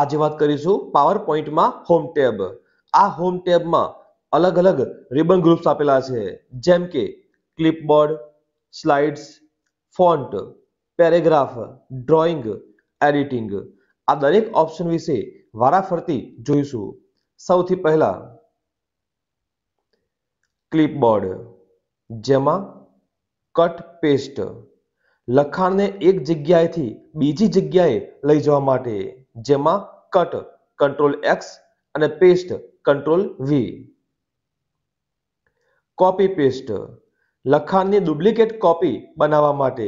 આજે વાત કરીશું પાવર પોઈન્ટમાં હોમ ટેબ આ હોમ ટેબમાં અલગ અલગ રિબન ગ્રુપ્સ આપેલા છે જેમ કે clipboard slides font paragraph drawing editing આ દરેક ઓપ્શન વિશે વારાફરતી જોઈશું સૌથી પહેલા ક્લિપબોર્ડ જેમાં કટ પેસ્ટ લખાણને એક જગ્યાએથી બીજી જગ્યાએ લઈ જવા માટે જેમાં કટ કંટ્રોલ એક્સ અને paste control V copy paste લખાણની ડુપ્લિકેટ કોપી બનાવવા માટે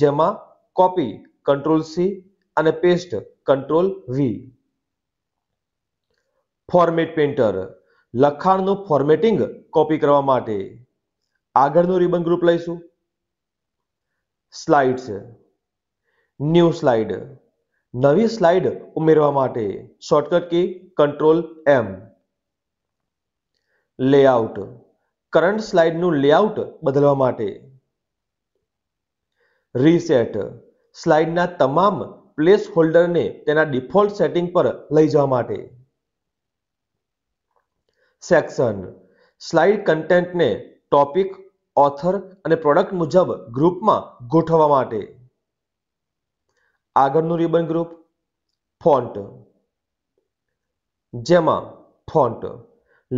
જેમાં કોપી કંટ્રોલ સી અને paste control V format painter લખાણનું ફોર્મેટિંગ કોપી કરવા માટે આગળનું રિબન ગ્રુપ લઈશું સ્લાઇડ્સ ન્યૂ સ્લાઇડ નવી સ્લાઇડ ઉમેરવા માટે shortcut key control M layout current સ્લાઇડનું લેઆઉટ બદલવા માટે રીસેટ સ્લાઇડના તમામ પ્લેસ હોલ્ડરને તેના ડિફોલ્ટ સેટિંગ પર લઈ જવા માટે સેક્શન સ્લાઇડ કન્ટેન્ટને ટોપિક ઓથર અને પ્રોડક્ટ મુજબ ગ્રુપમાં ગોઠવવા માટે આગળનું રિબન ગ્રુપ ફોન્ટ જેમાં ફોન્ટ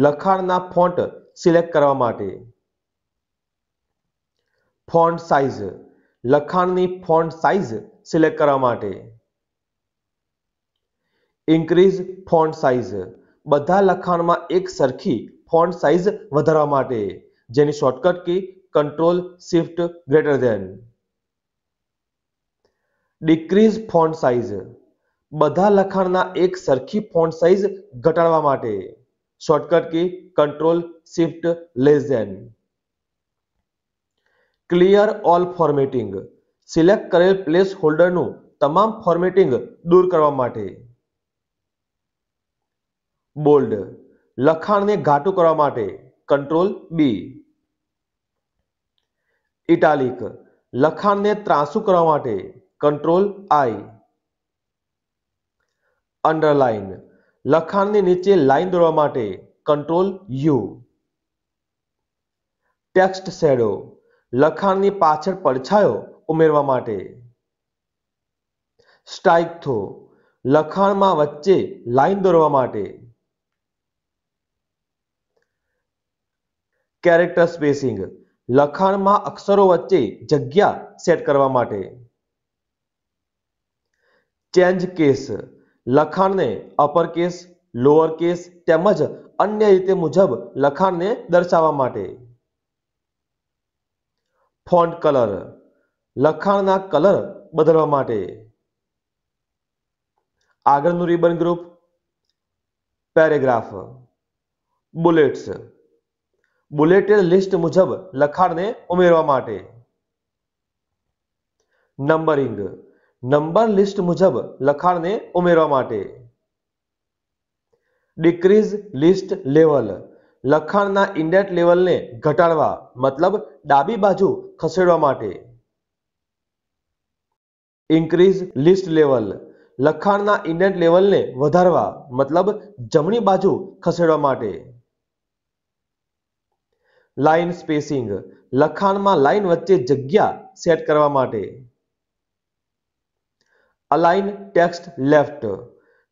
લખાણના ફોન્ટ સિલેક્ટ કરવા માટે ફોન્ટ સાઇઝ લખાણની ફોન્ટ સાઇઝ સિલેક્ટ કરવા માટે ઇન્ક્રીઝ ફોન્ટ સાઇઝ બધા લખાણમાં એક સરખી ફોન્ટ સાઇઝ વધારવા માટે જેની shortcut key control shift greater than decrease font size બધા લખાણના એક સરખી ફોન્ટ સાઇઝ ઘટાડવા માટે shortcut key control shift less than clear all formatting select કરેલ પ્લેસ હોલ્ડરનું તમામ ફોર્મેટિંગ દૂર કરવા માટે બોલ્ડ લખાણને ઘાટું કરવા માટે કંટ્રોલ બી ઇટાલિક લખાણને ત્રાસું કરવા માટે કંટ્રોલ આઈ અંડરલાઈન લખાણની નીચે લાઈન દોરવા માટે કંટ્રોલ યુ ટેક્સ્ટ શેડો લખાણની પાછળ પડછાયો ઉમેરવા માટે સ્ટ્રાઇક થો લખાણમાં વચ્ચે લાઈન દોરવા માટે કેરેક્ટર સ્પેસિંગ લખાણમાં અક્ષરો વચ્ચે જગ્યા સેટ કરવા માટે ચેન્જ કેસ લખાણને અપર કેસ લોઅર કેસ તેમજ અન્ય રીતે મુજબ લખાણને દર્શાવવા માટે ફોન્ટ કલર લખાણના કલર બદલવા માટે આગળનું ribbon group paragraph bullets bulleted list મુજબ લખાણને ઉમેરવા માટે નંબરિંગ નંબર લિસ્ટ મુજબ લખાણને ઉમેરવા માટે ડિક્રીઝ લિસ્ટ લેવલ લખાણના ઇન્ડેટ લેવલને ઘટાડવા મતલબ ડાબી બાજુ ખસેડવા માટે ઇન્ક્રીઝ લિસ્ટ લેવલ લખાણના ઇન્ડેન્ટ લેવલને વધારવા મતલબ જમણી બાજુ ખસેડવા માટે લાઇન સ્પેસિંગ લખાણમાં લાઇન વચ્ચે જગ્યા સેટ કરવા માટે અલાઇન ટેક્સ્ટ લેફ્ટ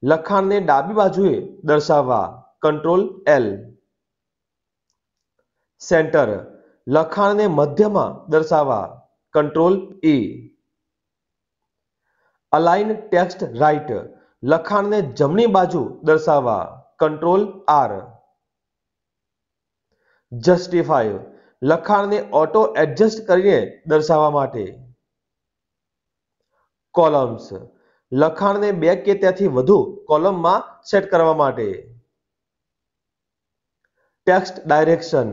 લખાણને ડાબી બાજુએ દર્શાવવા કંટ્રોલ એલ સેન્ટર લખાણને મધ્યમાં દર્શાવવા control E align text right લખાણને જમણી બાજુ દર્શાવવા કંટ્રોલ આર જસ્ટિફાય લખાણને ઓટો એડજસ્ટ કરીને દર્શાવવા માટે કોલમ્સ લખાણને બે કે ત્યાંથી વધુ કોલમમાં સેટ કરવા માટે ટેક્સ્ટ ડાયરેક્શન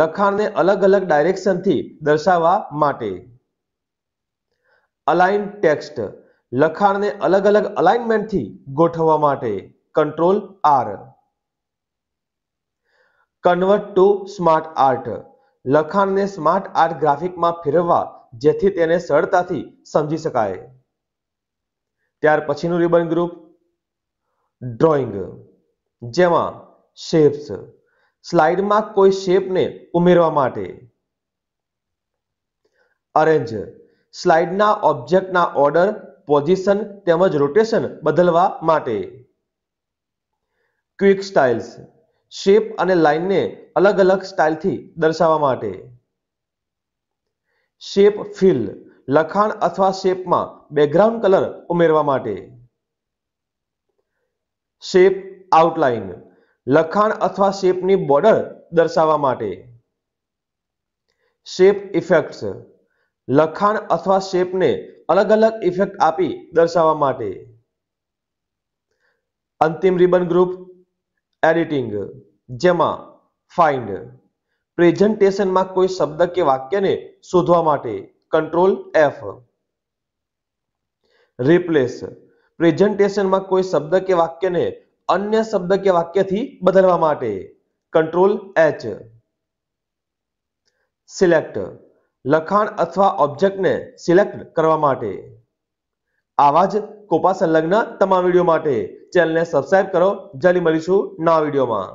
લખાણને અલગ અલગ ડાયરેક્શનથી દર્શાવવા માટે અલાઇન ટેક્સ્ટ લખાણને અલગ અલગ અલાઇનમેન્ટથી ગોઠવવા માટે control R convert to SmartArt લખાણને સ્માર્ટ આર્ટ ગ્રાફિકમાં ફેરવવા જેથી તેને સરળતાથી સમજી શકાય ત્યાર પછીનું રિબન ગ્રુપ ડ્રોઈંગ જેમાં શેપ્સ સ્લાઇડમાં કોઈ શેપને ઉમેરવા માટે અરેન્જ સ્લાઇડના ઓબ્જેક્ટના ઓર્ડર પોઝિશન તેમજ રોટેશન બદલવા માટે ક્વિક સ્ટાઇલ્સ શેપ અને લાઇનને અલગ અલગ સ્ટાઇલથી દર્શાવવા માટે શેપ ફિલ લખાણ અથવા શેપમાં બેકગ્રાઉન્ડ કલર ઉમેરવા માટે શેપ આઉટલાઇન લખાણ અથવા શેપની બોર્ડર દર્શાવવા માટે શેપ ઇફેક્ટ્સ લખાણ અથવા શેપને અલગ અલગ ઇફેક્ટ આપી દર્શાવવા માટે અંતિમ રિબન ગ્રુપ એડિટિંગ જમા ફાઇન્ડ પ્રેઝન્ટેશનમાં કોઈ શબ્દ કે વાક્યને શોધવા માટે કંટ્રોલ એફ રિપ્લેસ પ્રેઝન્ટેશનમાં કોઈ શબ્દ કે વાક્યને અન્ય શબ્દ કે વાક્યથી બદલવા માટે કંટ્રોલ એચ સિલેક્ટ લખાણ અથવા ઓબ્જેક્ટને સિલેક્ટ કરવા માટે આવા જ કોપા સંલગ્ન તમામ વિડીયો માટે ચેનલને સબસ્ક્રાઇબ કરો જલ્દી મળીશું નવા વિડીયોમાં